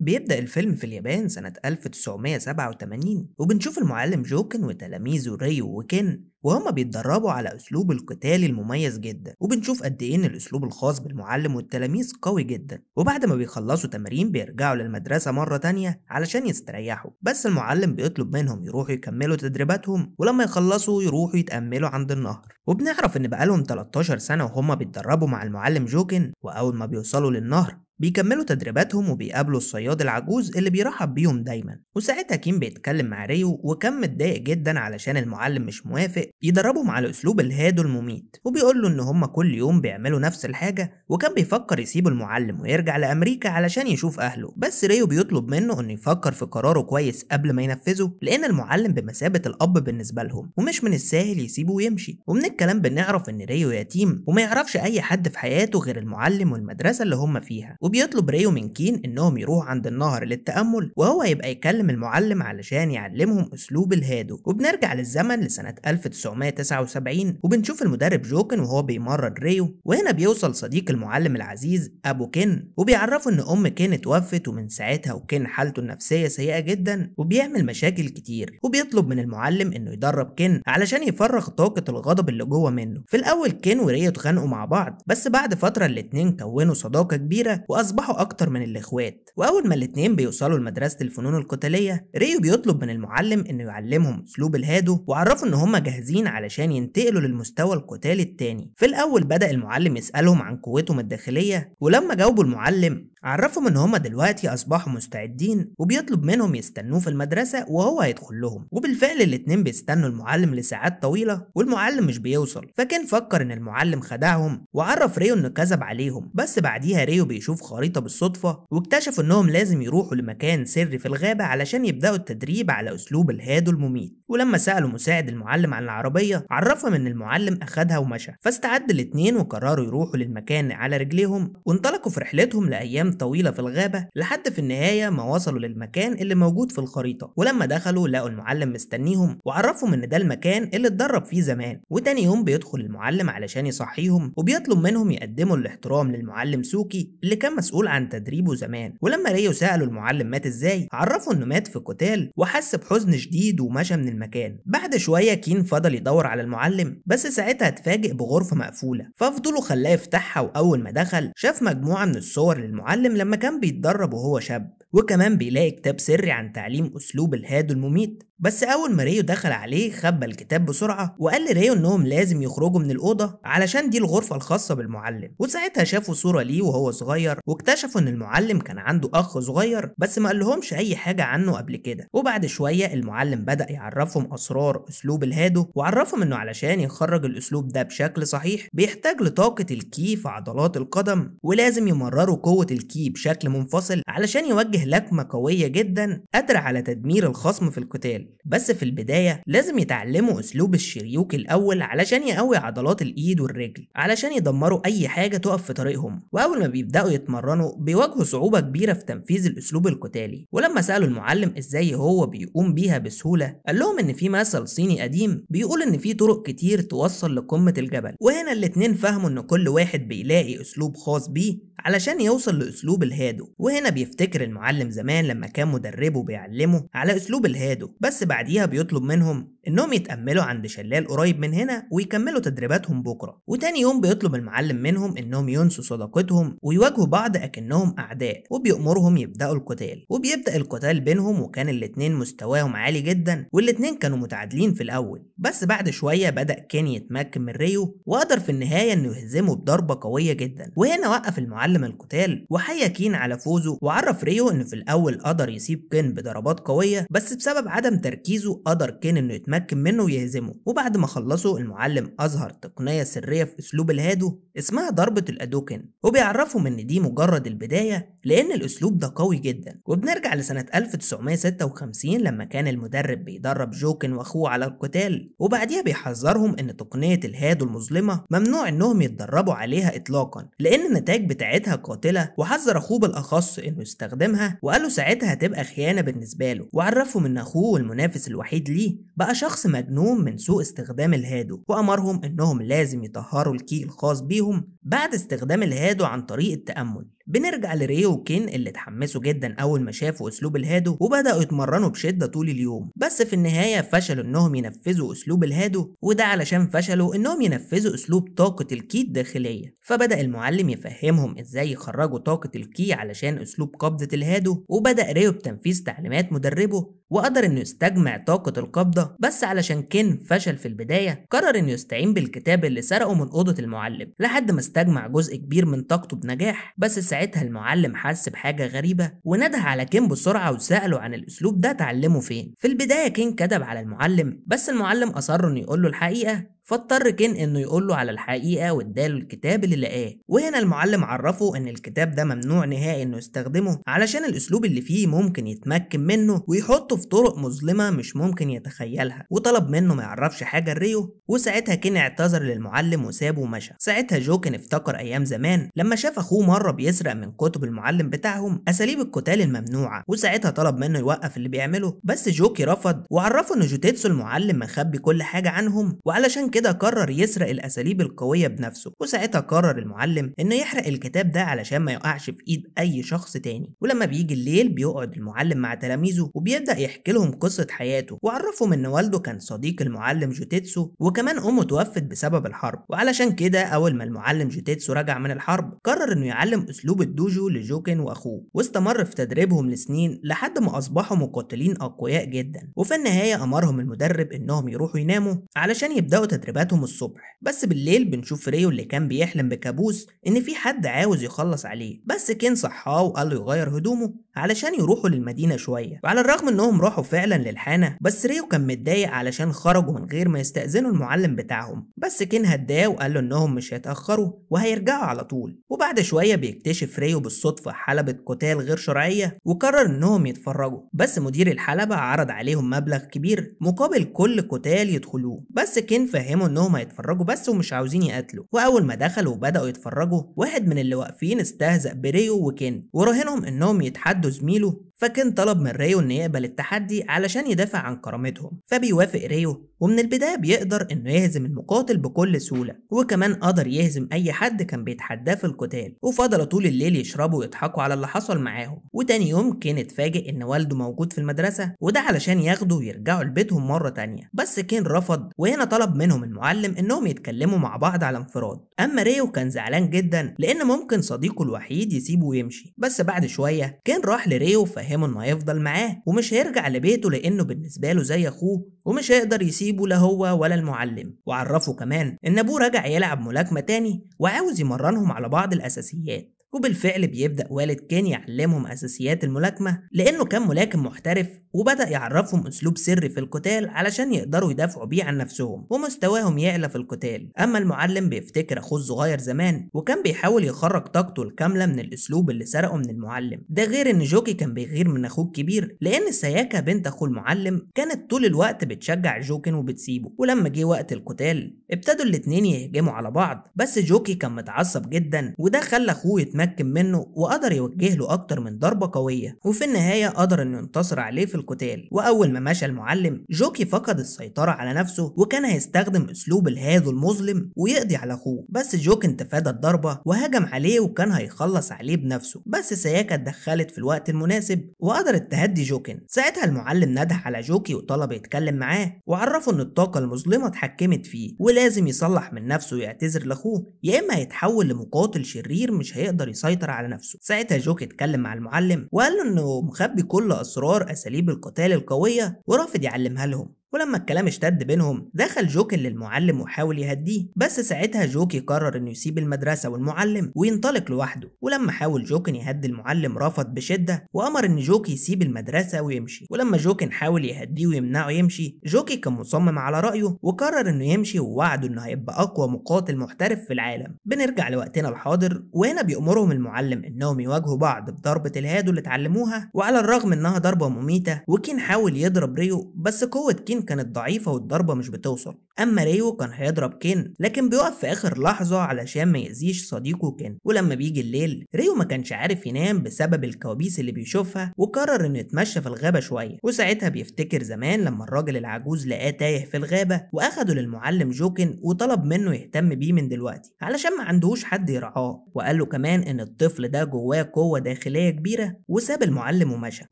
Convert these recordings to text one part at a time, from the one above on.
بيبدأ الفيلم في اليابان سنة 1987 وبنشوف المعلم جوكن وتلاميذه ريو وكن وهما بيتدربوا على أسلوب القتال المميز جدا وبنشوف قد إيه إن الأسلوب الخاص بالمعلم والتلاميذ قوي جدا وبعد ما بيخلصوا تمرين بيرجعوا للمدرسة مرة تانية علشان يستريحوا بس المعلم بيطلب منهم يروحوا يكملوا تدريباتهم ولما يخلصوا يروحوا يتأملوا عند النهر وبنعرف إن بقالهم 13 سنة وهما بيتدربوا مع المعلم جوكن وأول ما بيوصلوا للنهر بيكملوا تدريباتهم وبيقابلوا الصياد العجوز اللي بيرحب بيهم دايما وساعتها كيم بيتكلم مع ريو وكان متضايق جدا علشان المعلم مش موافق يدربهم على اسلوب الهادو المميت وبيقول له ان هما كل يوم بيعملوا نفس الحاجه وكان بيفكر يسيب المعلم ويرجع لامريكا علشان يشوف اهله بس ريو بيطلب منه انه يفكر في قراره كويس قبل ما ينفذه لان المعلم بمثابه الاب بالنسبه لهم ومش من السهل يسيبه ويمشي ومن الكلام بنعرف ان ريو يتيم وما يعرفش اي حد في حياته غير المعلم والمدرسه اللي هما فيها وبيطلب ريو من كين انهم يروح عند النهر للتأمل وهو يبقى يكلم المعلم علشان يعلمهم اسلوب الهادو وبنرجع للزمن لسنة 1979 وبنشوف المدرب جوكن وهو بيمرن ريو وهنا بيوصل صديق المعلم العزيز ابو كين وبيعرفه ان ام كين اتوفت ومن ساعتها وكين حالته النفسية سيئة جدا وبيعمل مشاكل كتير وبيطلب من المعلم انه يدرب كين علشان يفرغ طاقة الغضب اللي جوه منه في الاول كين وريو اتخانقوا مع بعض بس بعد فترة الاتنين كونوا صداقة كبيرة وأصبحوا أكتر من الإخوات وأول ما الاتنين بيوصلوا لمدرسة الفنون القتالية ريو بيطلب من المعلم إنه يعلمهم أسلوب الهادو وعرفوا إن هم جاهزين علشان ينتقلوا للمستوى القتالي التاني في الأول بدأ المعلم يسألهم عن قوتهم الداخلية ولما جاوبوا المعلم عرفهم ان هما دلوقتي اصبحوا مستعدين وبيطلب منهم يستنوه في المدرسه وهو هيدخل لهم وبالفعل الاتنين بيستنوا المعلم لساعات طويله والمعلم مش بيوصل فكان فكر ان المعلم خدعهم وعرف ريو انه كذب عليهم بس بعديها ريو بيشوف خريطه بالصدفه واكتشف انهم لازم يروحوا لمكان سري في الغابه علشان يبداوا التدريب على اسلوب الهادو المميت ولما سالوا مساعد المعلم عن العربيه عرفهم ان المعلم اخدها ومشى فاستعد الاتنين وقرروا يروحوا للمكان على رجليهم وانطلقوا في رحلتهم لايام طويلة في الغابة لحد في النهاية ما وصلوا للمكان اللي موجود في الخريطة ولما دخلوا لقوا المعلم مستنيهم وعرفهم ان ده المكان اللي اتدرب فيه زمان وتاني يوم بيدخل المعلم علشان يصحيهم وبيطلب منهم يقدموا الاحترام للمعلم سوكي اللي كان مسؤول عن تدريبه زمان ولما ريو سألوا المعلم مات ازاي عرفوا انه مات في قتال وحس بحزن شديد ومشى من المكان بعد شوية كين فضل يدور على المعلم بس ساعتها اتفاجئ بغرفة مقفولة ففضلوا خلاه يفتحها وأول ما دخل شاف مجموعة من الصور للمعلم اتعلم لما كان بيتدرب وهو شاب وكمان بيلاقي كتاب سري عن تعليم أسلوب الهادو المميت بس أول ما ريو دخل عليه خبى الكتاب بسرعة وقال لريو إنهم لازم يخرجوا من الأوضة علشان دي الغرفة الخاصة بالمعلم وساعتها شافوا صورة ليه وهو صغير واكتشفوا إن المعلم كان عنده أخ صغير بس ما قالهمش أي حاجة عنه قبل كده وبعد شوية المعلم بدأ يعرفهم أسرار أسلوب الهادو وعرفهم إنه علشان يخرج الأسلوب ده بشكل صحيح بيحتاج لطاقة الكي في عضلات القدم ولازم يمرروا قوة الكي بشكل منفصل علشان يوجه لكمة قوية جدا قادرة على تدمير الخصم في القتال بس في البداية لازم يتعلموا أسلوب الشريوك الأول علشان يقوي عضلات الإيد والرجل علشان يدمروا أي حاجة تقف في طريقهم وأول ما بيبدأوا يتمرنوا بيواجهوا صعوبة كبيرة في تنفيذ الأسلوب القتالي ولما سألوا المعلم إزاي هو بيقوم بيها بسهولة قال لهم إن في مثل صيني قديم بيقول إن في طرق كتير توصل لقمة الجبل وهنا الاتنين فهموا إن كل واحد بيلاقي أسلوب خاص بيه علشان يوصل لأسلوب الهادو وهنا بيفتكر المعلم المعلم زمان لما كان مدربه بيعلمه على اسلوب الهادو بس بعديها بيطلب منهم انهم يتاملوا عند شلال قريب من هنا ويكملوا تدريباتهم بكره وتاني يوم بيطلب المعلم منهم انهم ينسوا صداقتهم ويواجهوا بعض اكنهم اعداء وبيأمرهم يبداوا القتال وبيبدا القتال بينهم وكان الاتنين مستواهم عالي جدا والاتنين كانوا متعادلين في الاول بس بعد شويه بدا كين يتمكن من ريو وقدر في النهايه انه يهزمه بضربه قويه جدا وهنا وقف المعلم القتال وحيا كين على فوزه وعرف ريو ان في الاول قدر يسيب كين بضربات قويه بس بسبب عدم تركيزه قدر كين انه يتمكن منه ويهزمه وبعد ما خلصوا المعلم اظهر تقنيه سريه في اسلوب الهادو اسمها ضربه الادوكن وبيعرفهم ان دي مجرد البدايه لان الاسلوب ده قوي جدا وبنرجع لسنه 1956 لما كان المدرب بيدرب جوكن واخوه على القتال وبعديها بيحذرهم ان تقنيه الهادو المظلمه ممنوع انهم يتدربوا عليها اطلاقا لان النتائج بتاعتها قاتله وحذر اخوه بالاخص انه يستخدمها وقال له ساعتها هتبقى خيانه بالنسبه له وعرفهم ان اخوه والمنافس الوحيد ليه بقى شخص مجنون من سوء استخدام الهادو وامرهم انهم لازم يطهروا الكي الخاص بيهم بعد استخدام الهادو عن طريق التامل بنرجع لريو وكين اللي اتحمسوا جدا اول ما شافوا اسلوب الهادو وبداوا يتمرنوا بشده طول اليوم بس في النهايه فشلوا انهم ينفذوا اسلوب الهادو وده علشان فشلوا انهم ينفذوا اسلوب طاقه الكي الداخليه فبدا المعلم يفهمهم ازاي يخرجوا طاقه الكي علشان اسلوب قبضه الهادو وبدا ريو بتنفيذ تعليمات مدربه وقدر انه يستجمع طاقة القبضة بس علشان كين فشل في البداية قرر انه يستعين بالكتاب اللي سرقه من أوضة المعلم لحد ما استجمع جزء كبير من طاقته بنجاح بس ساعتها المعلم حس بحاجة غريبة ونده على كين بسرعة وسأله عن الأسلوب ده اتعلمه فين في البداية كين كدب على المعلم بس المعلم أصر إنه يقول له الحقيقة فاضطر كين انه يقول له على الحقيقه واداله الكتاب اللي لقاه وهنا المعلم عرفه ان الكتاب ده ممنوع نهائي انه يستخدمه علشان الاسلوب اللي فيه ممكن يتمكن منه ويحطه في طرق مظلمه مش ممكن يتخيلها وطلب منه ما يعرفش حاجه لريو وساعتها كين اعتذر للمعلم وسابه ومشى ساعتها جوكن افتكر ايام زمان لما شاف اخوه مره بيسرق من كتب المعلم بتاعهم اساليب القتال الممنوعه وساعتها طلب منه يوقف اللي بيعمله بس جوكي رفض وعرفه ان جوتيتسو المعلم مخبي كل حاجه عنهم وعلشان كده قرر يسرق الأساليب القوية بنفسه وساعتها قرر المعلم إنه يحرق الكتاب ده علشان ما يقعش في إيد أي شخص تاني ولما بيجي الليل بيقعد المعلم مع تلاميذه وبيبدأ يحكي لهم قصة حياته وعرفهم إن والده كان صديق المعلم جوتيتسو وكمان أمه توفت بسبب الحرب وعلشان كده أول ما المعلم جوتيتسو رجع من الحرب قرر إنه يعلم أسلوب الدوجو لجوكن وأخوه واستمر في تدريبهم لسنين لحد ما أصبحوا مقاتلين أقوياء جدا وفي النهاية أمرهم المدرب إنهم يروحوا يناموا علشان يبدأوا تدريبهم تدريباتهم الصبح بس بالليل بنشوف ريو اللي كان بيحلم بكابوس ان في حد عاوز يخلص عليه بس كين صحاه وقال له يغير هدومه علشان يروحوا للمدينة شوية وعلى الرغم انهم راحوا فعلا للحانة بس ريو كان متضايق علشان خرجوا من غير ما يستأذنوا المعلم بتاعهم بس كين هداه وقال له انهم مش هيتأخروا وهيرجعوا على طول وبعد شوية بيكتشف ريو بالصدفة حلبة قتال غير شرعية وقرر انهم يتفرجوا بس مدير الحلبة عرض عليهم مبلغ كبير مقابل كل قتال يدخلوه بس كين فهموا انهم هيتفرجوا بس ومش عاوزين يقاتلوا واول ما دخلوا وبدأوا يتفرجوا واحد من اللي واقفين استهزأ بريو وكين وراهنهم انهم يتحدوا زميله فكان طلب من ريو إن يقبل التحدي علشان يدافع عن كرامتهم فبيوافق ريو ومن البداية بيقدر إنه يهزم المقاتل بكل سهولة وكمان قدر يهزم أي حد كان بيتحداه في القتال وفضلوا طول الليل يشربوا ويضحكوا على اللي حصل معاهم وتاني يوم كين اتفاجئ إن والده موجود في المدرسة وده علشان ياخده ويرجعوا لبيتهم مرة تانية بس كين رفض وهنا طلب منهم المعلم إنهم يتكلموا مع بعض على انفراد أما ريو كان زعلان جدا لأن ممكن صديقه الوحيد يسيبه ويمشي بس بعد شوية كين راح لريو ويفهمه انه هيفضل معاه ومش هيرجع لبيته لانه بالنسبه له زي اخوه ومش هيقدر يسيبه لا هو ولا المعلم وعرفه كمان ان ابوه رجع يلعب ملاكمه تاني وعاوز يمرنهم على بعض الاساسيات وبالفعل بيبدأ والد كين يعلمهم أساسيات الملاكمة لأنه كان ملاكم محترف وبدأ يعرفهم أسلوب سري في القتال علشان يقدروا يدافعوا بيه عن نفسهم ومستواهم يعلى في القتال أما المعلم بيفتكر أخوه الصغير زمان وكان بيحاول يخرج طاقته الكاملة من الأسلوب اللي سرقه من المعلم ده غير إن جوكي كان بيغير من أخوه الكبير لأن سياكا بنت أخوه المعلم كانت طول الوقت بتشجع جوكن وبتسيبه ولما جه وقت القتال ابتدوا الاتنين يهجموا على بعض بس جوكي كان متعصب جدا وده خلى أخوه يتمكن منه وقدر يوجه له أكتر من ضربة قوية وفي النهاية قدر إنه ينتصر عليه في القتال وأول ما مشى المعلم جوكي فقد السيطرة على نفسه وكان هيستخدم أسلوب الهاذو المظلم ويقضي على أخوه بس جوكي استفاد الضربة وهجم عليه وكان هيخلص عليه بنفسه بس سياكا اتدخلت في الوقت المناسب وقدرت تهدي جوكن ساعتها المعلم نده على جوكي وطلب يتكلم معاه وعرفه إن الطاقة المظلمة اتحكمت فيه ولازم يصلح من نفسه ويعتذر لأخوه يا إما هيتحول لمقاتل شرير مش هيقدر يقدر يسيطر على نفسه ساعتها جوك اتكلم مع المعلم وقال له انه مخبي كل اسرار اساليب القتال القويه ورافض يعلمها لهم ولما الكلام اشتد بينهم دخل جوكن للمعلم وحاول يهديه بس ساعتها جوكي قرر انه يسيب المدرسه والمعلم وينطلق لوحده ولما حاول جوكن يهدي المعلم رفض بشده وامر ان جوكي يسيب المدرسه ويمشي ولما جوكن حاول يهديه ويمنعه يمشي جوكي كان مصمم على رايه وقرر انه يمشي ووعده انه هيبقى اقوى مقاتل محترف في العالم بنرجع لوقتنا الحاضر وهنا بيأمرهم المعلم انهم يواجهوا بعض بضربه الهادو اللي اتعلموها وعلى الرغم انها ضربه مميته وكين حاول يضرب ريو بس قوه كين كين كانت ضعيفة والضربة مش بتوصل أما ريو كان هيضرب كين لكن بيقف في آخر لحظة علشان ما يأذيش صديقه كين ولما بيجي الليل ريو ما كانش عارف ينام بسبب الكوابيس اللي بيشوفها وقرر إنه يتمشى في الغابة شوية وساعتها بيفتكر زمان لما الراجل العجوز لقاه تايه في الغابة وأخده للمعلم جوكن وطلب منه يهتم بيه من دلوقتي علشان ما عندهوش حد يرعاه وقال له كمان إن الطفل ده جواه قوة داخلية كبيرة وساب المعلم ومشى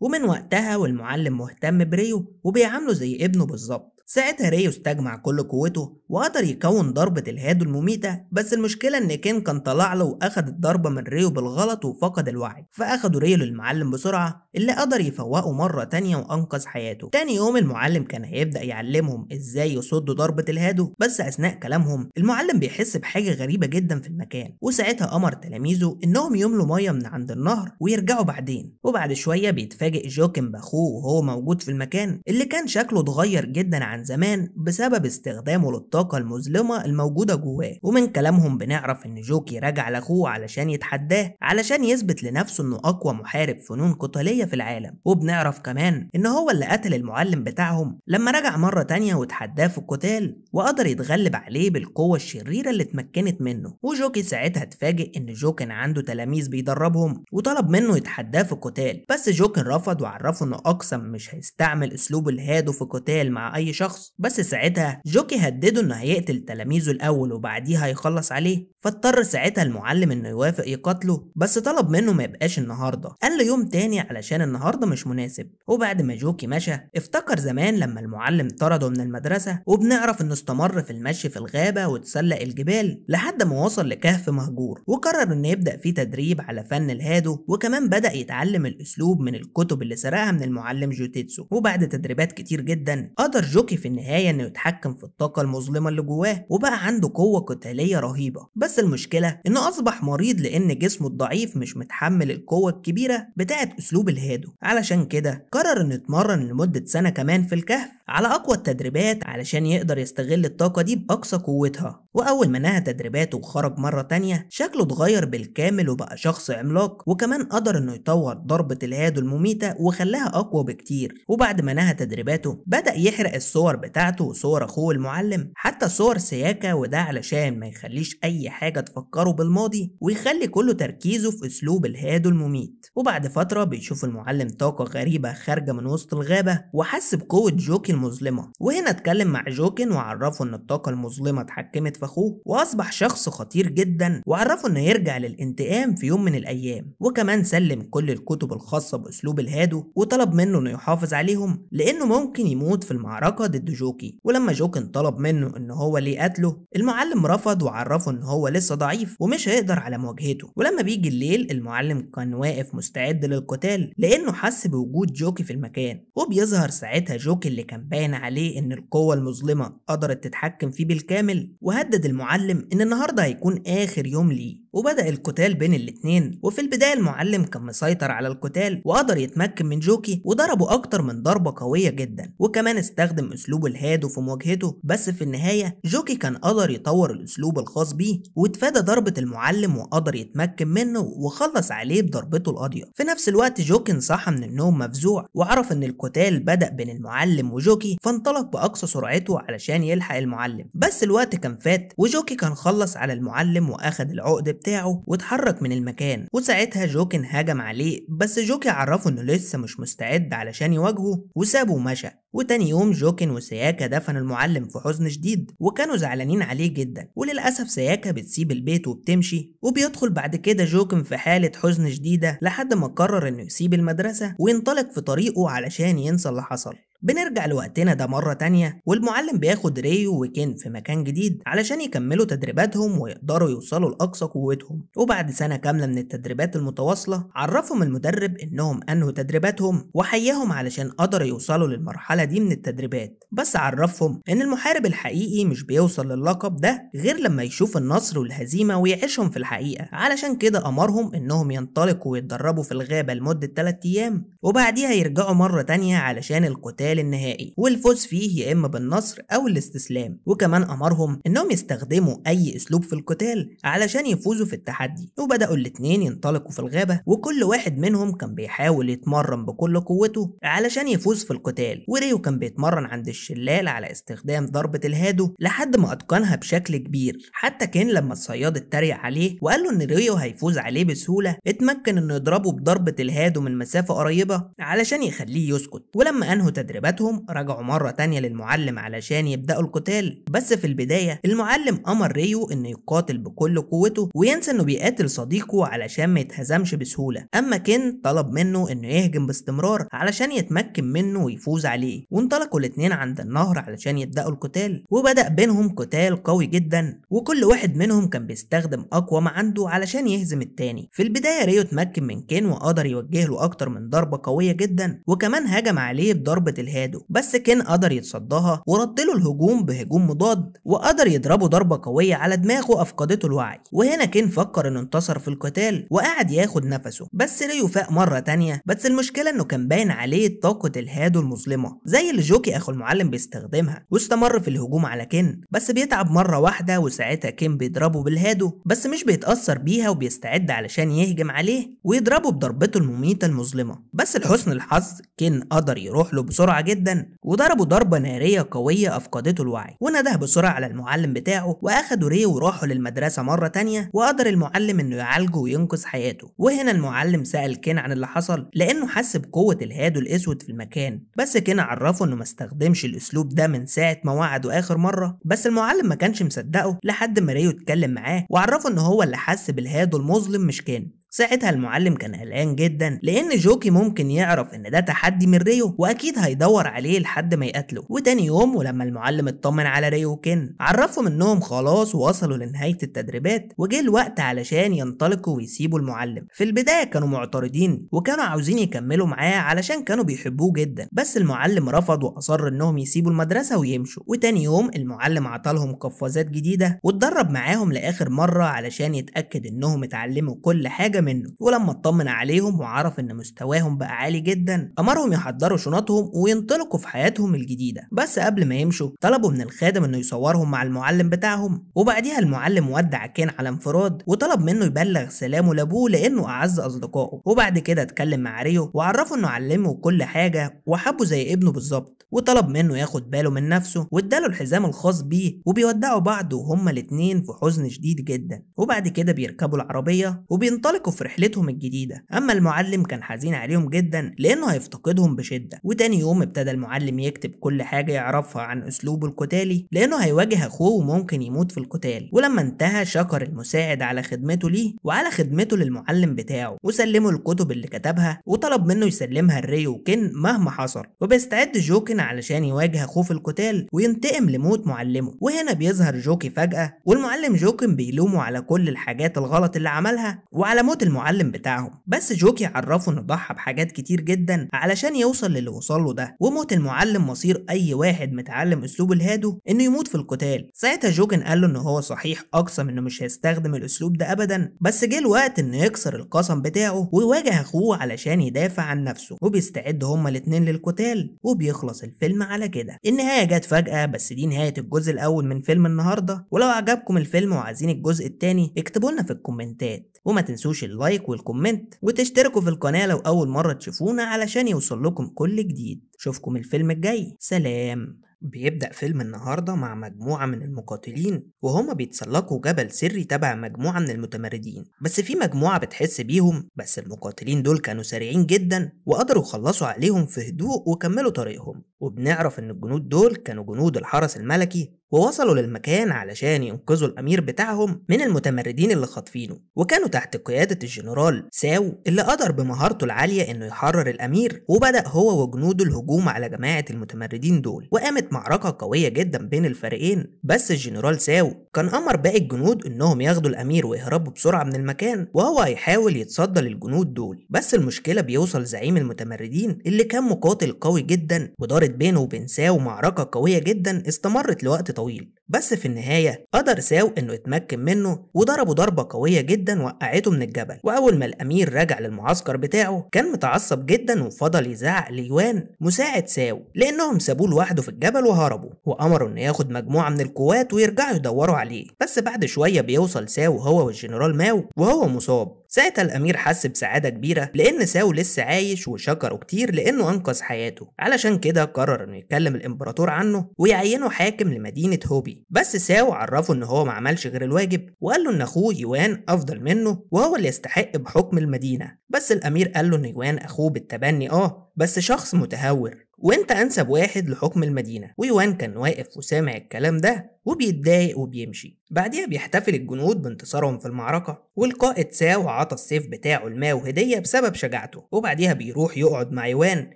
ومن وقتها والمعلم مهتم بريو وبيعامله زي ابنه بالظبط ساعتها ريو استجمع كل قوته وقدر يكون ضربة الهادو المميتة بس المشكلة إن كين كان طلع له وأخد الضربة من ريو بالغلط وفقد الوعي فأخدوا ريو للمعلم بسرعة اللي قدر يفوقه مرة تانية وأنقذ حياته تاني يوم المعلم كان هيبدأ يعلمهم إزاي يصدوا ضربة الهادو بس أثناء كلامهم المعلم بيحس بحاجة غريبة جدا في المكان وساعتها أمر تلاميذه إنهم يملوا مية من عند النهر ويرجعوا بعدين وبعد شوية بيتفاجئ جوكن بأخوه وهو موجود في المكان اللي كان شكله اتغير جدا عن زمان بسبب استخدامه للطاقة المظلمة الموجودة جواه ومن كلامهم بنعرف إن جوكي رجع لأخوه علشان يتحداه علشان يثبت لنفسه إنه أقوى محارب فنون قتالية في العالم وبنعرف كمان إن هو اللي قتل المعلم بتاعهم لما رجع مرة تانية وتحداه في القتال وقدر يتغلب عليه بالقوة الشريرة اللي اتمكنت منه وجوكي ساعتها اتفاجئ إن جو كان عنده تلاميذ بيدربهم وطلب منه يتحداه في القتال بس جوكن رفض وعرفه إنه أقسم مش هيستعمل اسلوب الهادو في قتال مع أي شخص بس ساعتها جوكي هدده إنه هيقتل تلاميذه الأول وبعديها هيخلص عليه فاضطر ساعتها المعلم إنه يوافق يقاتله بس طلب منه ما يبقاش النهارده قال له يوم تاني علشان علشان النهارده مش مناسب وبعد ما جوكي مشى افتكر زمان لما المعلم طرده من المدرسة وبنعرف انه استمر في المشي في الغابة وتسلق الجبال لحد ما وصل لكهف مهجور وقرر انه يبدأ فيه تدريب على فن الهادو وكمان بدأ يتعلم الأسلوب من الكتب اللي سرقها من المعلم جوتيتسو وبعد تدريبات كتير جدا قدر جوكي في النهاية انه يتحكم في الطاقة المظلمة اللي جواه وبقى عنده قوة قتالية رهيبة بس المشكلة انه أصبح مريض لأن جسمه الضعيف مش متحمل القوة الكبيرة بتاعة أسلوب الهادو اجتهاده علشان كده قرر انه يتمرن لمدة سنة كمان في الكهف على أقوى التدريبات علشان يقدر يستغل الطاقة دي بأقصى قوتها وأول ما نهى تدريباته وخرج مرة تانية شكله اتغير بالكامل وبقى شخص عملاق وكمان قدر إنه يطور ضربة الهادو المميتة وخلاها أقوى بكتير وبعد ما نهى تدريباته بدأ يحرق الصور بتاعته وصور أخوه المعلم حتى صور سياكا وده علشان ما يخليش أي حاجة تفكره بالماضي ويخلي كل تركيزه في أسلوب الهادو المميت وبعد فترة بيشوف المعلم طاقة غريبة خارجة من وسط الغابة وحس بقوة جوكي المظلمة وهنا اتكلم مع جوكن وعرفه ان الطاقة المظلمة اتحكمت في اخوه واصبح شخص خطير جدا وعرفه انه يرجع للانتقام في يوم من الايام وكمان سلم كل الكتب الخاصة باسلوب الهادو وطلب منه انه يحافظ عليهم لانه ممكن يموت في المعركة ضد جوكي ولما جوكن طلب منه ان هو ليه قتله المعلم رفض وعرفه ان هو لسه ضعيف ومش هيقدر على مواجهته ولما بيجي الليل المعلم كان واقف مستعد للقتال لانه حس بوجود جوكي في المكان وبيظهر ساعتها جوكي اللي كان باين عليه إن القوة المظلمة قدرت تتحكم فيه بالكامل وهدد المعلم إن النهاردة هيكون آخر يوم ليه وبدأ القتال بين الاتنين وفي البداية المعلم كان مسيطر على القتال وقدر يتمكن من جوكي وضربه أكتر من ضربة قوية جدا وكمان استخدم أسلوبه الهادو في مواجهته بس في النهاية جوكي كان قدر يطور الأسلوب الخاص بيه واتفادى ضربة المعلم وقدر يتمكن منه وخلص عليه بضربته القاضية في نفس الوقت جوكي صحى من النوم مفزوع وعرف إن القتال بدأ بين المعلم وجوكي فانطلق بأقصى سرعته علشان يلحق المعلم بس الوقت كان فات وجوكي كان خلص على المعلم وأخد العقد بتاعه واتحرك من المكان وساعتها جوكن هجم عليه بس جوكي عرفه انه لسه مش مستعد علشان يواجهه وسابه ومشى وتاني يوم جوكن وسياكا دفن المعلم في حزن شديد وكانوا زعلانين عليه جدا وللأسف سياكا بتسيب البيت وبتمشي وبيدخل بعد كده جوكن في حالة حزن شديدة لحد ما قرر انه يسيب المدرسة وينطلق في طريقه علشان ينسى اللي حصل بنرجع لوقتنا ده مرة تانية والمعلم بياخد ريو وكين في مكان جديد علشان يكملوا تدريباتهم ويقدروا يوصلوا لأقصى قوتهم وبعد سنة كاملة من التدريبات المتواصلة عرفهم المدرب إنهم أنهوا تدريباتهم وحياهم علشان قدروا يوصلوا للمرحلة دي من التدريبات بس عرفهم إن المحارب الحقيقي مش بيوصل للقب ده غير لما يشوف النصر والهزيمة ويعيشهم في الحقيقة علشان كده أمرهم إنهم ينطلقوا ويتدربوا في الغابة لمدة 3 أيام وبعديها يرجعوا مرة تانية علشان القتال السؤال النهائي والفوز فيه يا اما بالنصر او الاستسلام وكمان امرهم انهم يستخدموا اي اسلوب في القتال علشان يفوزوا في التحدي وبداوا الاثنين ينطلقوا في الغابه وكل واحد منهم كان بيحاول يتمرن بكل قوته علشان يفوز في القتال وريو كان بيتمرن عند الشلال على استخدام ضربه الهادو لحد ما اتقنها بشكل كبير حتى كان لما الصياد اتريق عليه وقال له ان ريو هيفوز عليه بسهوله اتمكن انه يضربه بضربه الهادو من مسافه قريبه علشان يخليه يسكت ولما انهوا تدريب تدريباتهم رجعوا مرة تانية للمعلم علشان يبدأوا القتال بس في البداية المعلم أمر ريو إنه يقاتل بكل قوته وينسى إنه بيقاتل صديقه علشان ما يتهزمش بسهولة أما كين طلب منه إنه يهجم باستمرار علشان يتمكن منه ويفوز عليه وانطلقوا الاتنين عند النهر علشان يبدأوا القتال وبدأ بينهم قتال قوي جدا وكل واحد منهم كان بيستخدم أقوى ما عنده علشان يهزم التاني في البداية ريو اتمكن من كين وقدر يوجه له أكتر من ضربة قوية جدا وكمان هجم عليه بضربة اجتهاده بس كين قدر يتصداها ورد له الهجوم بهجوم مضاد وقدر يضربه ضربة قوية على دماغه أفقدته الوعي وهنا كين فكر إنه انتصر في القتال وقعد ياخد نفسه بس ريو فاق مرة تانية بس المشكلة إنه كان باين عليه طاقة الهادو المظلمة زي اللي جوكي أخو المعلم بيستخدمها واستمر في الهجوم على كين بس بيتعب مرة واحدة وساعتها كين بيضربه بالهادو بس مش بيتأثر بيها وبيستعد علشان يهجم عليه ويضربه بضربته المميتة المظلمة بس لحسن الحظ كين قدر يروح له بسرعة جدا وضربوا ضربة نارية قوية أفقدته الوعي ونده بسرعة على المعلم بتاعه وأخدوا ريه وراحوا للمدرسة مرة تانية وقدر المعلم إنه يعالجه وينقذ حياته وهنا المعلم سأل كين عن اللي حصل لأنه حس بقوة الهادو الأسود في المكان بس كين عرفه إنه ما استخدمش الأسلوب ده من ساعة ما وعده آخر مرة بس المعلم ما كانش مصدقه لحد ما ريو اتكلم معاه وعرفه إن هو اللي حس بالهادو المظلم مش كين ساعتها المعلم كان قلقان جدا لان جوكي ممكن يعرف ان ده تحدي من ريو واكيد هيدور عليه لحد ما يقتله وتاني يوم ولما المعلم اطمن على ريو وكن عرفهم انهم خلاص وصلوا لنهايه التدريبات وجه الوقت علشان ينطلقوا ويسيبوا المعلم في البدايه كانوا معترضين وكانوا عاوزين يكملوا معاه علشان كانوا بيحبوه جدا بس المعلم رفض واصر انهم يسيبوا المدرسه ويمشوا وتاني يوم المعلم عطالهم قفازات جديده واتدرب معاهم لاخر مره علشان يتاكد انهم اتعلموا كل حاجه منه ولما اطمن عليهم وعرف ان مستواهم بقى عالي جدا امرهم يحضروا شنطهم وينطلقوا في حياتهم الجديده بس قبل ما يمشوا طلبوا من الخادم انه يصورهم مع المعلم بتاعهم وبعديها المعلم ودع كين على انفراد وطلب منه يبلغ سلامه لابوه لانه اعز اصدقائه وبعد كده اتكلم مع ريو وعرفه انه علمه كل حاجه وحبه زي ابنه بالظبط وطلب منه ياخد باله من نفسه واداله الحزام الخاص بيه وبيودعوا بعض وهما الاتنين في حزن شديد جدا وبعد كده بيركبوا العربيه وبينطلقوا في رحلتهم الجديدة أما المعلم كان حزين عليهم جدا لأنه هيفتقدهم بشدة وتاني يوم ابتدى المعلم يكتب كل حاجة يعرفها عن أسلوبه القتالي لأنه هيواجه أخوه وممكن يموت في القتال ولما انتهى شكر المساعد على خدمته ليه وعلى خدمته للمعلم بتاعه وسلمه الكتب اللي كتبها وطلب منه يسلمها لري وكن مهما حصل وبيستعد جوكن علشان يواجه أخوه في القتال وينتقم لموت معلمه وهنا بيظهر جوكي فجأة والمعلم جوكن بيلومه على كل الحاجات الغلط اللي عملها وعلى موت موت المعلم بتاعهم بس جوكي عرفه انه ضحى بحاجات كتير جدا علشان يوصل للي وصل له ده وموت المعلم مصير اي واحد متعلم اسلوب الهادو انه يموت في القتال ساعتها جوكن قال له ان هو صحيح اقسم انه مش هيستخدم الاسلوب ده ابدا بس جه الوقت انه يكسر القسم بتاعه ويواجه اخوه علشان يدافع عن نفسه وبيستعد هما الاثنين للقتال وبيخلص الفيلم على كده النهايه جت فجاه بس دي نهايه الجزء الاول من فيلم النهارده ولو عجبكم الفيلم وعايزين الجزء الثاني اكتبوا لنا في الكومنتات وما تنسوش تنسوش اللايك والكومنت وتشتركوا في القناة لو أول مرة تشوفونا علشان يوصل لكم كل جديد شوفكم الفيلم الجاي سلام بيبدأ فيلم النهاردة مع مجموعة من المقاتلين وهما بيتسلقوا جبل سري تبع مجموعة من المتمردين بس في مجموعة بتحس بيهم بس المقاتلين دول كانوا سريعين جدا وقدروا يخلصوا عليهم في هدوء وكملوا طريقهم وبنعرف ان الجنود دول كانوا جنود الحرس الملكي ووصلوا للمكان علشان ينقذوا الأمير بتاعهم من المتمردين اللي خاطفينه وكانوا تحت قيادة الجنرال ساو اللي قدر بمهارته العالية إنه يحرر الأمير وبدأ هو وجنوده الهجوم على جماعة المتمردين دول وقامت معركة قوية جدا بين الفريقين بس الجنرال ساو كان أمر باقي الجنود إنهم ياخدوا الأمير ويهربوا بسرعة من المكان وهو هيحاول يتصدى للجنود دول بس المشكلة بيوصل زعيم المتمردين اللي كان مقاتل قوي جدا ودارت بينه وبين ساو معركة قوية جدا استمرت لوقت طويل بس في النهاية قدر ساو إنه يتمكن منه وضربه ضربة قوية جدا وقعته من الجبل وأول ما الأمير رجع للمعسكر بتاعه كان متعصب جدا وفضل يزعق ليوان مساعد ساو لأنهم سابوه لوحده في الجبل وهربوا وأمروا إنه ياخد مجموعة من القوات ويرجعوا يدوروا عليه بس بعد شوية بيوصل ساو هو والجنرال ماو وهو مصاب ساعتها الأمير حس بسعادة كبيرة لأن ساو لسه عايش وشكره كتير لأنه أنقذ حياته علشان كده قرر إنه يكلم الإمبراطور عنه ويعينه حاكم لمدينة هوبي النبي بس ساو عرفه ان هو ما عملش غير الواجب وقال له ان اخوه يوان افضل منه وهو اللي يستحق بحكم المدينه بس الامير قال له ان يوان اخوه بالتبني اه بس شخص متهور وانت انسب واحد لحكم المدينه ويوان كان واقف وسامع الكلام ده وبيتضايق وبيمشي بعديها بيحتفل الجنود بانتصارهم في المعركه والقائد ساو عطى السيف بتاعه الماء هديه بسبب شجاعته وبعديها بيروح يقعد مع يوان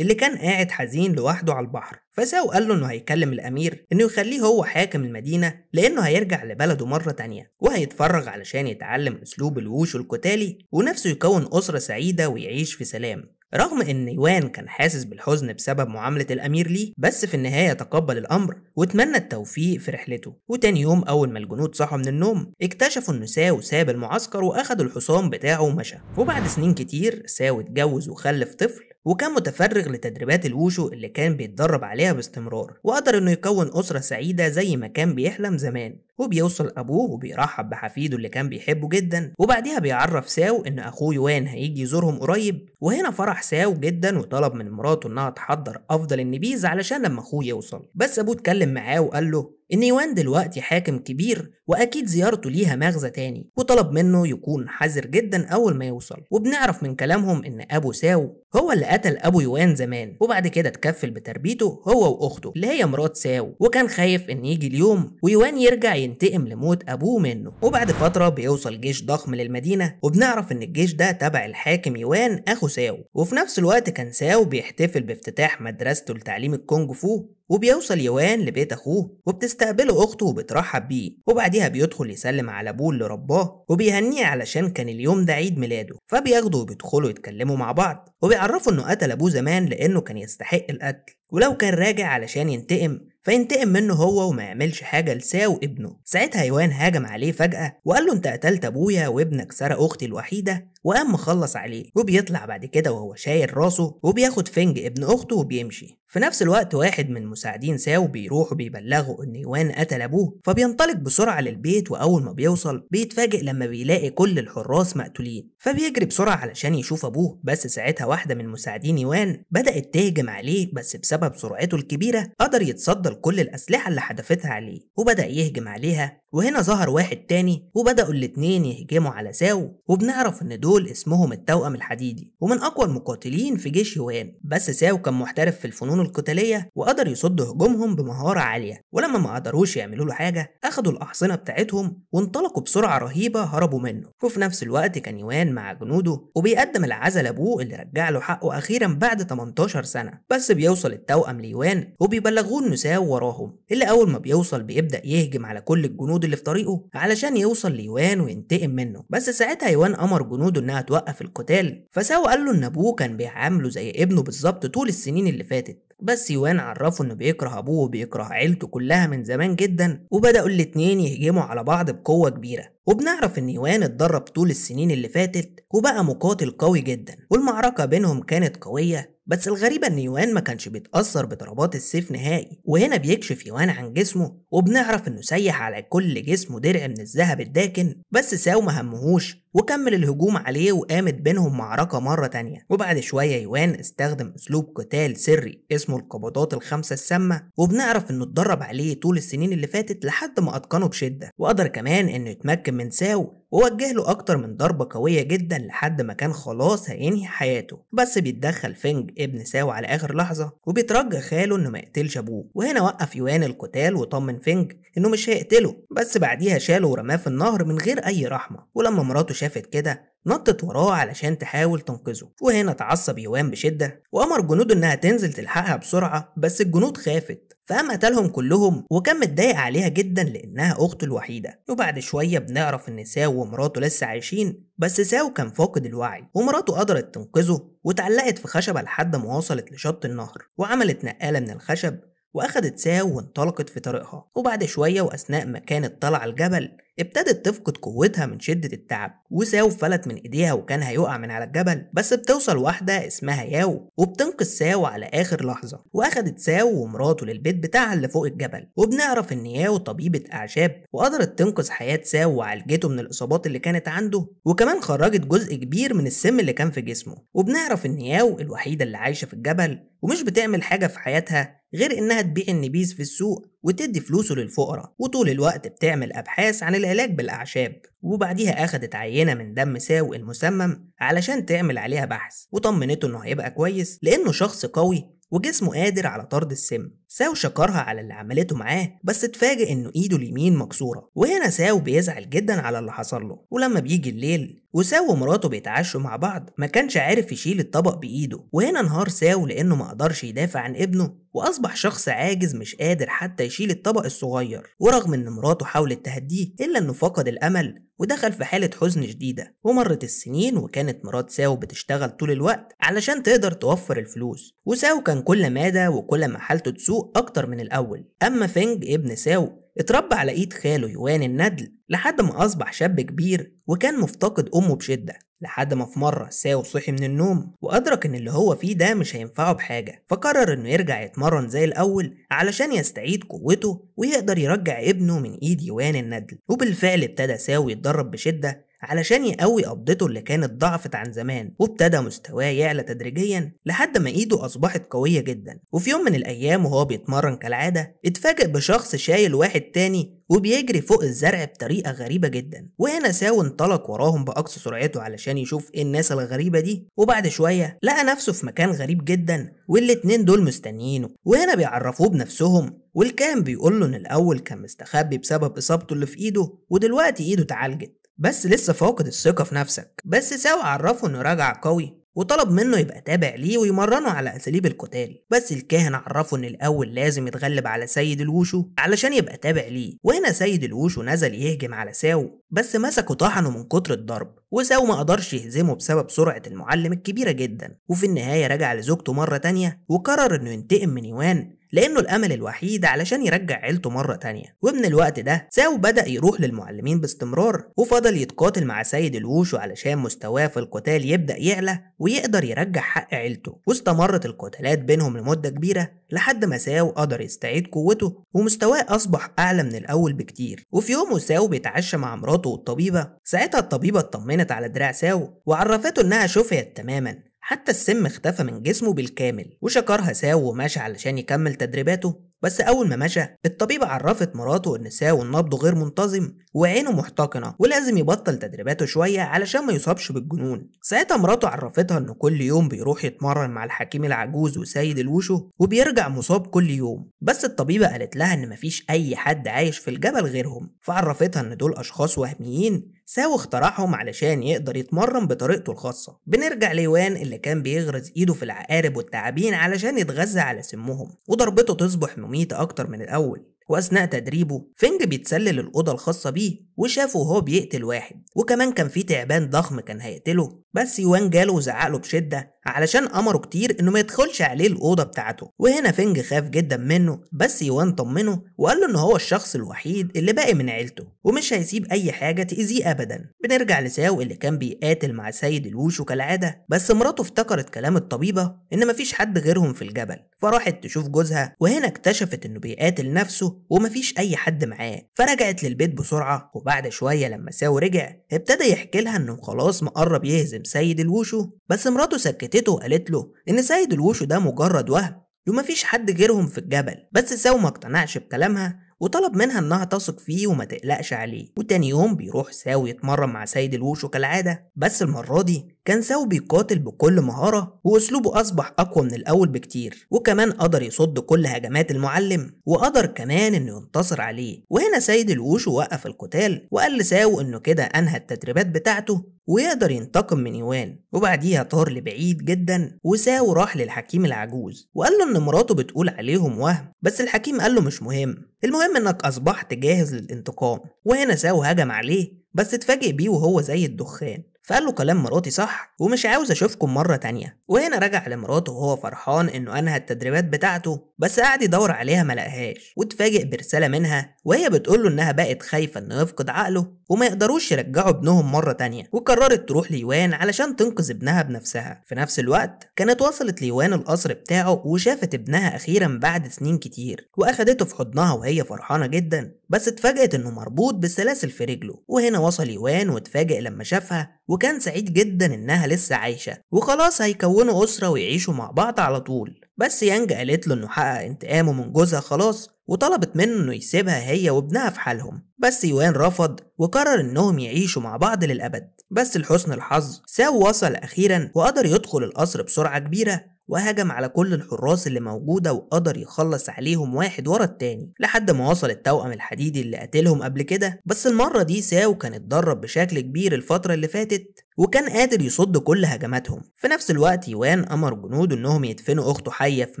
اللي كان قاعد حزين لوحده على البحر فساو قال له انه هيكلم الامير انه يخليه هو حاكم المدينه لانه هيرجع لبلده مره تانية وهيتفرغ علشان يتعلم اسلوب الوش القتالي ونفسه يكون اسره سعيده ويعيش في سلام رغم ان يوان كان حاسس بالحزن بسبب معاملة الامير ليه بس في النهاية تقبل الامر واتمنى التوفيق في رحلته وتاني يوم اول ما الجنود صحوا من النوم اكتشفوا ان ساو ساب المعسكر واخد الحصان بتاعه ومشى وبعد سنين كتير ساو اتجوز وخلف طفل وكان متفرغ لتدريبات الوشو اللي كان بيتدرب عليها باستمرار وقدر انه يكون اسرة سعيدة زي ما كان بيحلم زمان وبيوصل أبوه وبيرحب بحفيده اللي كان بيحبه جدا وبعديها بيعرف ساو إن أخوه يوان هيجي يزورهم قريب وهنا فرح ساو جدا وطلب من مراته إنها تحضر أفضل النبيذ علشان لما أخوه يوصل بس أبوه اتكلم معاه وقال له إن يوان دلوقتي حاكم كبير وأكيد زيارته ليها مغزى تاني وطلب منه يكون حذر جدا أول ما يوصل وبنعرف من كلامهم إن أبو ساو هو اللي قتل أبو يوان زمان وبعد كده اتكفل بتربيته هو وأخته اللي هي مرات ساو وكان خايف إن يجي اليوم ويوان يرجع هينتقم لموت ابوه منه وبعد فتره بيوصل جيش ضخم للمدينه وبنعرف ان الجيش ده تبع الحاكم يوان اخو ساو وفي نفس الوقت كان ساو بيحتفل بافتتاح مدرسته لتعليم الكونج فو وبيوصل يوان لبيت اخوه وبتستقبله اخته وبترحب بيه وبعديها بيدخل يسلم على ابوه اللي رباه وبيهنيه علشان كان اليوم ده عيد ميلاده فبياخده وبيدخلوا يتكلموا مع بعض وبيعرفوا انه قتل ابوه زمان لانه كان يستحق القتل ولو كان راجع علشان ينتقم فينتقم منه هو وما يعملش حاجه لساو ابنه ساعتها يوان هاجم عليه فجاه وقال له انت قتلت ابويا وابنك سرق اختي الوحيده وقام مخلص عليه وبيطلع بعد كده وهو شايل راسه وبياخد فنج ابن اخته وبيمشي في نفس الوقت واحد من مساعدين ساو بيروح وبيبلغه ان يوان قتل ابوه فبينطلق بسرعه للبيت واول ما بيوصل بيتفاجئ لما بيلاقي كل الحراس مقتولين فبيجري بسرعه علشان يشوف ابوه بس ساعتها واحده من مساعدين يوان بدات تهجم عليه بس بسبب سرعته الكبيره قدر يتصدى لكل الاسلحه اللي حدفتها عليه وبدا يهجم عليها وهنا ظهر واحد تاني وبدأوا الاتنين يهجموا على ساو وبنعرف ان دول اسمهم التوأم الحديدي ومن اقوى المقاتلين في جيش يوان بس ساو كان محترف في الفنون القتالية وقدر يصد هجومهم بمهارة عالية ولما ما قدروش يعملوا له حاجة اخدوا الاحصنة بتاعتهم وانطلقوا بسرعة رهيبة هربوا منه وفي نفس الوقت كان يوان مع جنوده وبيقدم العزا لابوه اللي رجع له حقه اخيرا بعد 18 سنة بس بيوصل التوأم ليوان وبيبلغوه ان ساو وراهم اللي اول ما بيوصل بيبدأ يهجم على كل الجنود الجنود اللي في طريقه علشان يوصل ليوان وينتقم منه بس ساعتها يوان امر جنوده انها توقف القتال فساو قال له ان ابوه كان بيعامله زي ابنه بالظبط طول السنين اللي فاتت بس يوان عرفه انه بيكره ابوه وبيكره عيلته كلها من زمان جدا وبداوا الاتنين يهجموا على بعض بقوه كبيره وبنعرف ان يوان اتدرب طول السنين اللي فاتت وبقى مقاتل قوي جدا والمعركه بينهم كانت قويه بس الغريبة إن يوان ما كانش بيتأثر بضربات السيف نهائي وهنا بيكشف يوان عن جسمه وبنعرف إنه سيح على كل جسمه درع من الذهب الداكن بس ساو ما همهوش وكمل الهجوم عليه وقامت بينهم معركة مرة تانية وبعد شوية يوان استخدم أسلوب قتال سري اسمه القبضات الخمسة السامة وبنعرف إنه اتدرب عليه طول السنين اللي فاتت لحد ما أتقنه بشدة وقدر كمان إنه يتمكن من ساو ووجه له أكتر من ضربة قوية جدا لحد ما كان خلاص هينهي حياته بس بيتدخل فينج ابن ساو على آخر لحظة وبيترجى خاله إنه ما يقتلش أبوه وهنا وقف يوان القتال وطمن فينج إنه مش هيقتله بس بعديها شاله ورماه في النهر من غير أي رحمة ولما مراته شافت كده نطت وراه علشان تحاول تنقذه وهنا تعصب يوان بشدة وأمر جنوده إنها تنزل تلحقها بسرعة بس الجنود خافت فقام قتلهم كلهم وكان متضايق عليها جدا لأنها أخته الوحيدة وبعد شوية بنعرف إن ساو ومراته لسه عايشين بس ساو كان فاقد الوعي ومراته قدرت تنقذه واتعلقت في خشبة لحد ما وصلت لشط النهر وعملت نقالة من الخشب وأخدت ساو وانطلقت في طريقها وبعد شوية وأثناء ما كانت طالعة الجبل ابتدت تفقد قوتها من شدة التعب وساو فلت من ايديها وكان هيقع من على الجبل بس بتوصل واحدة اسمها ياو وبتنقذ ساو على اخر لحظة واخدت ساو ومراته للبيت بتاعها اللي فوق الجبل وبنعرف ان ياو طبيبة اعشاب وقدرت تنقذ حياة ساو وعالجته من الاصابات اللي كانت عنده وكمان خرجت جزء كبير من السم اللي كان في جسمه وبنعرف ان ياو الوحيدة اللي عايشة في الجبل ومش بتعمل حاجة في حياتها غير انها تبيع النبيذ في السوق وتدي فلوسه للفقراء وطول الوقت بتعمل ابحاث عن العلاج بالاعشاب وبعديها اخدت عينه من دم ساو المسمم علشان تعمل عليها بحث وطمنته انه هيبقى كويس لانه شخص قوي وجسمه قادر على طرد السم ساو شكرها على اللي عملته معاه بس اتفاجئ انه ايده اليمين مكسوره وهنا ساو بيزعل جدا على اللي حصل له ولما بيجي الليل وساو ومراته بيتعشوا مع بعض ما كانش عارف يشيل الطبق بايده وهنا انهار ساو لانه ما قدرش يدافع عن ابنه واصبح شخص عاجز مش قادر حتى يشيل الطبق الصغير ورغم ان مراته حاولت تهديه الا انه فقد الامل ودخل في حالة حزن شديدة ومرت السنين وكانت مرات ساو بتشتغل طول الوقت علشان تقدر توفر الفلوس وساو كان كل ما مادة وكل ما حالته تسوء أكتر من الأول أما فينج ابن ساو اتربى على ايد خاله يوان الندل لحد ما اصبح شاب كبير وكان مفتقد امه بشده لحد ما في مره ساو صحي من النوم وادرك ان اللي هو فيه ده مش هينفعه بحاجه فقرر انه يرجع يتمرن زي الاول علشان يستعيد قوته ويقدر يرجع ابنه من ايد يوان الندل وبالفعل ابتدى ساو يتدرب بشده علشان يقوي قبضته اللي كانت ضعفت عن زمان وابتدى مستواه يعلى تدريجيا لحد ما ايده اصبحت قويه جدا وفي يوم من الايام وهو بيتمرن كالعاده اتفاجئ بشخص شايل واحد تاني وبيجري فوق الزرع بطريقة غريبة جدا وهنا ساو انطلق وراهم بأقصى سرعته علشان يشوف ايه الناس الغريبة دي وبعد شوية لقى نفسه في مكان غريب جدا والاتنين دول مستنيينه وهنا بيعرفوه بنفسهم والكام بيقول له ان الاول كان مستخبي بسبب اصابته اللي في ايده ودلوقتي ايده اتعالجت بس لسه فاقد الثقة في نفسك بس ساو عرفه انه راجع قوي وطلب منه يبقى تابع ليه ويمرنه على اساليب القتال بس الكاهن عرفه ان الاول لازم يتغلب على سيد الوشو علشان يبقى تابع ليه وهنا سيد الوشو نزل يهجم على ساو بس مسكه طحنه من كتر الضرب وساو ما قدرش يهزمه بسبب سرعة المعلم الكبيرة جدا وفي النهاية رجع لزوجته مرة تانية وقرر انه ينتقم من يوان لأنه الأمل الوحيد علشان يرجع عيلته مرة تانية ومن الوقت ده ساو بدأ يروح للمعلمين باستمرار وفضل يتقاتل مع سيد الوشو علشان مستواه في القتال يبدأ يعلى ويقدر يرجع حق عيلته واستمرت القتالات بينهم لمدة كبيرة لحد ما ساو قدر يستعيد قوته ومستواه أصبح أعلى من الأول بكتير وفي يوم ساو بيتعشى مع مراته والطبيبة ساعتها الطبيبة اطمنت على دراع ساو وعرفته إنها شفيت تماما حتى السم اختفى من جسمه بالكامل وشكرها ساو ومشى علشان يكمل تدريباته بس أول ما مشى الطبيبة عرفت مراته إن ساو نبضه غير منتظم وعينه محتقنة ولازم يبطل تدريباته شوية علشان ما يصابش بالجنون ساعتها مراته عرفتها إنه كل يوم بيروح يتمرن مع الحكيم العجوز وسيد الوشو وبيرجع مصاب كل يوم بس الطبيبة قالت لها إن مفيش أي حد عايش في الجبل غيرهم فعرفتها إن دول أشخاص وهميين ساو اخترعهم علشان يقدر يتمرن بطريقته الخاصة بنرجع ليوان اللي كان بيغرز ايده في العقارب والتعابين علشان يتغذى على سمهم وضربته تصبح مميتة أكتر من الأول واثناء تدريبه فينج بيتسلل الاوضه الخاصه بيه وشافه وهو بيقتل واحد وكمان كان في تعبان ضخم كان هيقتله بس يوان جاله وزعقله بشده علشان امره كتير انه ما يدخلش عليه الاوضه بتاعته وهنا فينج خاف جدا منه بس يوان طمنه وقال له ان هو الشخص الوحيد اللي باقي من عيلته ومش هيسيب اي حاجه تاذيه ابدا بنرجع لساو اللي كان بيقاتل مع سيد الوشو كالعاده بس مراته افتكرت كلام الطبيبه ان مفيش حد غيرهم في الجبل فراحت تشوف جوزها وهنا اكتشفت انه بيقاتل نفسه ومفيش اي حد معاه فرجعت للبيت بسرعه وبعد شويه لما ساو رجع ابتدى يحكي لها انه خلاص مقرب يهزم سيد الوشو بس مراته سكت تته وقالت له إن سيد الوشو ده مجرد وهم ومفيش حد غيرهم في الجبل بس ساو ما اقتنعش بكلامها وطلب منها انها تثق فيه وما تقلقش عليه وتاني يوم بيروح ساو يتمرن مع سيد الوشو كالعادة بس المرة دي كان ساو بيقاتل بكل مهارة واسلوبه اصبح اقوى من الاول بكتير وكمان قدر يصد كل هجمات المعلم وقدر كمان انه ينتصر عليه وهنا سيد الوشو وقف القتال وقال لساو انه كده انهى التدريبات بتاعته ويقدر ينتقم من يوان وبعديها طار لبعيد جدا وساو راح للحكيم العجوز وقال له ان مراته بتقول عليهم وهم بس الحكيم قال له مش مهم المهم انك اصبحت جاهز للانتقام وهنا ساو هجم عليه بس اتفاجئ بيه وهو زي الدخان فقال له كلام مراتي صح ومش عاوز اشوفكم مرة تانية وهنا رجع لمراته وهو فرحان انه انهى التدريبات بتاعته بس قعد يدور عليها ملقهاش واتفاجئ برسالة منها وهي بتقول له انها بقت خايفة انه يفقد عقله وما يقدروش يرجعوا ابنهم مرة تانية وقررت تروح ليوان علشان تنقذ ابنها بنفسها في نفس الوقت كانت وصلت ليوان القصر بتاعه وشافت ابنها اخيرا بعد سنين كتير واخدته في حضنها وهي فرحانة جدا بس اتفاجئت انه مربوط بالسلاسل في رجله وهنا وصل يوان واتفاجئ لما شافها وكان سعيد جدا انها لسه عايشه وخلاص هيكونوا اسره ويعيشوا مع بعض على طول بس يانج قالت له انه حقق انتقامه من جوزها خلاص وطلبت منه انه يسيبها هي وابنها في حالهم بس يوان رفض وقرر انهم يعيشوا مع بعض للابد بس لحسن الحظ ساو وصل اخيرا وقدر يدخل القصر بسرعه كبيره وهجم على كل الحراس اللي موجودة وقدر يخلص عليهم واحد ورا التاني لحد ما وصل التوأم الحديدي اللي قتلهم قبل كده بس المرة دي ساو كان اتدرب بشكل كبير الفترة اللي فاتت وكان قادر يصد كل هجماتهم في نفس الوقت يوان أمر جنوده إنهم يدفنوا أخته حية في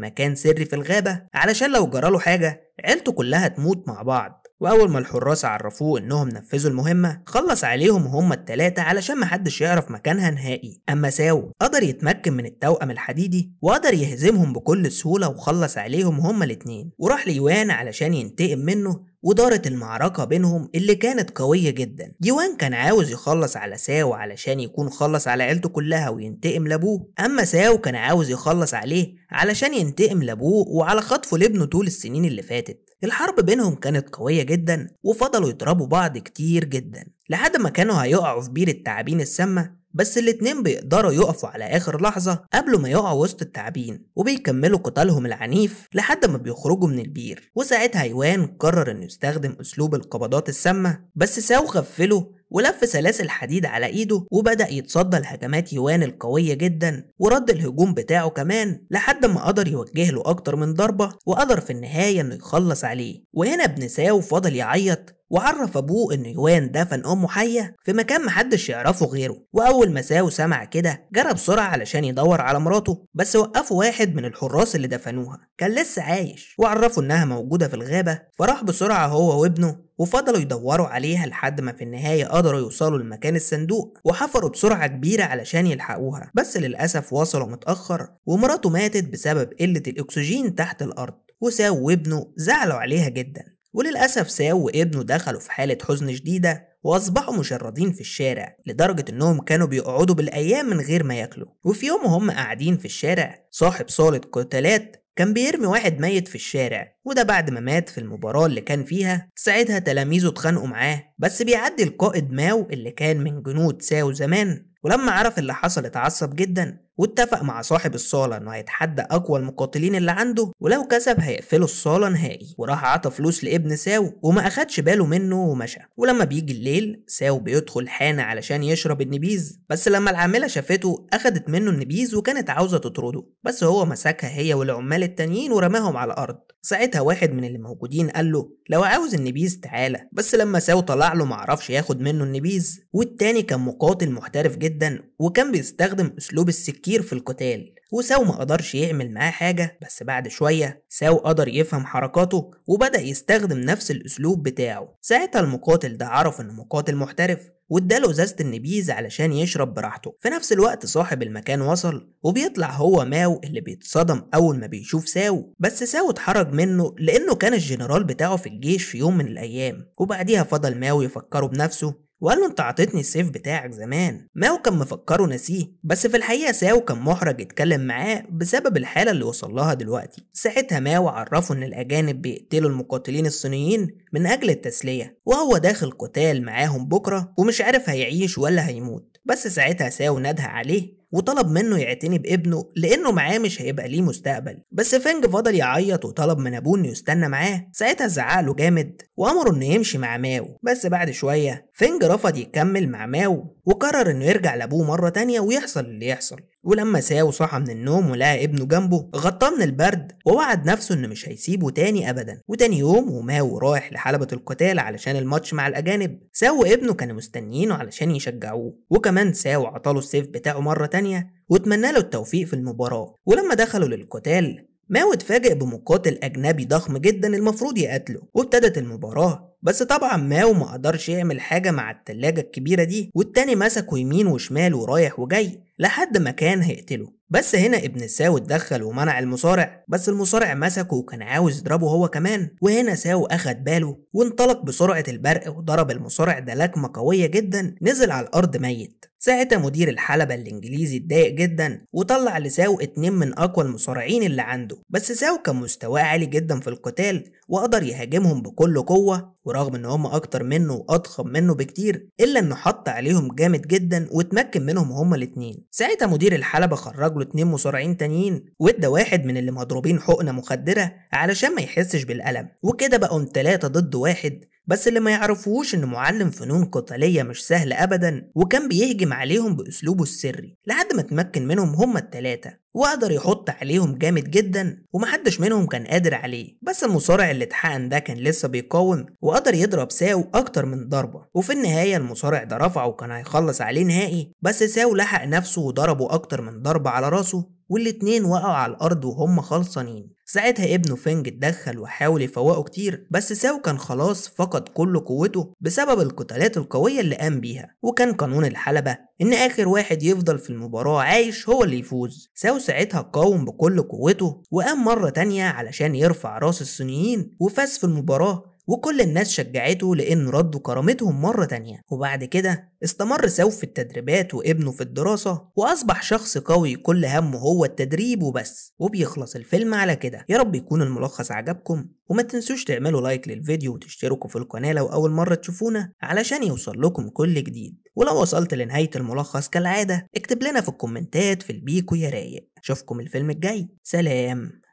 مكان سري في الغابة علشان لو جراله حاجة عيلته كلها تموت مع بعض واول ما الحراس عرفوه انهم نفذوا المهمه خلص عليهم هما التلاته علشان محدش يعرف مكانها نهائي اما ساو قدر يتمكن من التوأم الحديدي وقدر يهزمهم بكل سهوله وخلص عليهم هما الاتنين وراح ليوان علشان ينتقم منه ودارت المعركة بينهم اللي كانت قوية جدا يوان كان عاوز يخلص على ساو علشان يكون خلص على عيلته كلها وينتقم لابوه أما ساو كان عاوز يخلص عليه علشان ينتقم لابوه وعلى خطفه لابنه طول السنين اللي فاتت الحرب بينهم كانت قوية جدا وفضلوا يضربوا بعض كتير جدا لحد ما كانوا هيقعوا في بير التعابين السامة بس الاتنين بيقدروا يقفوا على آخر لحظة قبل ما يقعوا وسط التعبين وبيكملوا قتالهم العنيف لحد ما بيخرجوا من البير وساعتها يوان قرر انه يستخدم اسلوب القبضات السامة بس ساو غفله ولف سلاسل حديد على ايده وبدأ يتصدى لهجمات يوان القوية جدا ورد الهجوم بتاعه كمان لحد ما قدر يوجه له أكتر من ضربة وقدر في النهاية إنه يخلص عليه وهنا ابن ساو فضل يعيط وعرف ابوه ان يوان دفن امه حيه في مكان محدش يعرفه غيره واول ما ساو سمع كده جرى بسرعه علشان يدور على مراته بس وقفه واحد من الحراس اللي دفنوها كان لسه عايش وعرفوا انها موجوده في الغابه فراح بسرعه هو وابنه وفضلوا يدوروا عليها لحد ما في النهاية قدروا يوصلوا لمكان الصندوق وحفروا بسرعة كبيرة علشان يلحقوها بس للأسف وصلوا متأخر ومراته ماتت بسبب قلة الأكسجين تحت الأرض وساو وابنه زعلوا عليها جدا وللأسف ساو وابنه دخلوا في حالة حزن شديدة واصبحوا مشردين في الشارع لدرجه انهم كانوا بيقعدوا بالايام من غير ما ياكلوا وفي يوم هم قاعدين في الشارع صاحب صاله قتالات كان بيرمي واحد ميت في الشارع وده بعد ما مات في المباراة اللي كان فيها ساعتها تلاميذه اتخانقوا معاه بس بيعدي القائد ماو اللي كان من جنود ساو زمان ولما عرف اللي حصل اتعصب جدا واتفق مع صاحب الصالة انه هيتحدى اقوى المقاتلين اللي عنده ولو كسب هيقفلوا الصالة نهائي وراح عطى فلوس لابن ساو وما اخدش باله منه ومشى ولما بيجي الليل ساو بيدخل حانة علشان يشرب النبيذ بس لما العاملة شافته اخدت منه النبيذ وكانت عاوزة تطرده بس هو مسكها هي والعمال التانيين ورماهم على الارض ساعتها واحد من اللي موجودين قال له لو عاوز النبيذ تعالى بس لما ساو طلع له معرفش ياخد منه النبيذ والتاني كان مقاتل محترف جدا وكان بيستخدم أسلوب السكير في القتال وساو ما قدرش يعمل معاه حاجة بس بعد شوية ساو قدر يفهم حركاته وبدأ يستخدم نفس الأسلوب بتاعه ساعتها المقاتل ده عرف إنه مقاتل محترف واداله زازة النبيذ علشان يشرب براحته في نفس الوقت صاحب المكان وصل وبيطلع هو ماو اللي بيتصدم أول ما بيشوف ساو بس ساو اتحرج منه لأنه كان الجنرال بتاعه في الجيش في يوم من الأيام وبعديها فضل ماو يفكره بنفسه وقال له انت عطيتني السيف بتاعك زمان ماو كان مفكره نسيه بس في الحقيقه ساو كان محرج يتكلم معاه بسبب الحاله اللي وصل لها دلوقتي ساعتها ماو عرفه ان الاجانب بيقتلوا المقاتلين الصينيين من اجل التسليه وهو داخل قتال معاهم بكره ومش عارف هيعيش ولا هيموت بس ساعتها ساو نادها عليه وطلب منه يعتني بابنه لأنه معاه مش هيبقى ليه مستقبل بس فينج فضل يعيط وطلب من أبوه إنه يستنى معاه ساعتها زعقله جامد وأمره إنه يمشي مع ماو بس بعد شوية فينج رفض يكمل مع ماو وقرر إنه يرجع لأبوه مرة تانية ويحصل اللي يحصل ولما ساو صحى من النوم ولقى ابنه جنبه غطاه من البرد ووعد نفسه انه مش هيسيبه تاني ابدا وتاني يوم وماو رايح لحلبة القتال علشان الماتش مع الاجانب ساو وابنه كانوا مستنيينه علشان يشجعوه وكمان ساو عطاله السيف بتاعه مرة تانية واتمنى له التوفيق في المباراة ولما دخلوا للقتال ماو اتفاجئ بمقاتل أجنبي ضخم جدا المفروض يقاتله وابتدت المباراة بس طبعا ماو ما قدرش يعمل حاجة مع التلاجة الكبيرة دي والتاني مسكه يمين وشمال ورايح وجاي لحد ما كان هيقتله بس هنا ابن ساو اتدخل ومنع المصارع بس المصارع مسكه وكان عاوز يضربه هو كمان وهنا ساو اخد باله وانطلق بسرعة البرق وضرب المصارع ده لكمة قوية جدا نزل على الأرض ميت ساعتها مدير الحلبة الإنجليزي اتضايق جدا وطلع لساو اتنين من أقوى المصارعين اللي عنده بس ساو كان مستواه عالي جدا في القتال وقدر يهاجمهم بكل قوة ورغم ان هم اكتر منه واضخم منه بكتير الا انه حط عليهم جامد جدا واتمكن منهم هما الاتنين ساعتها مدير الحلبة خرج له اتنين مصارعين تانيين وادى واحد من اللي مضروبين حقنة مخدرة علشان ما يحسش بالألم وكده بقوا تلاتة ضد واحد بس اللي ما يعرفوش إن معلم فنون قتالية مش سهل أبدا وكان بيهجم عليهم بأسلوبه السري لحد ما اتمكن منهم هما التلاتة وقدر يحط عليهم جامد جدا ومحدش منهم كان قادر عليه بس المصارع اللي اتحقن ده كان لسه بيقاوم وقدر يضرب ساو أكتر من ضربة وفي النهاية المصارع ده رفعه وكان هيخلص عليه نهائي بس ساو لحق نفسه وضربه أكتر من ضربة على راسه والاتنين وقعوا على الأرض وهم خلصانين ساعتها ابنه فينج اتدخل وحاول يفوقه كتير بس ساو كان خلاص فقد كل قوته بسبب القتالات القوية اللي قام بيها وكان قانون الحلبة إن آخر واحد يفضل في المباراة عايش هو اللي يفوز ساو ساعتها قاوم بكل قوته وقام مرة تانية علشان يرفع راس الصينيين وفاز في المباراة وكل الناس شجعته لأن رد كرامتهم مرة تانية وبعد كده استمر سوف في التدريبات وابنه في الدراسة وأصبح شخص قوي كل همه هو التدريب وبس وبيخلص الفيلم على كده يا رب يكون الملخص عجبكم وما تنسوش تعملوا لايك للفيديو وتشتركوا في القناة لو أول مرة تشوفونا علشان يوصل لكم كل جديد ولو وصلت لنهاية الملخص كالعادة اكتب لنا في الكومنتات في البيكو يا رايق اشوفكم الفيلم الجاي سلام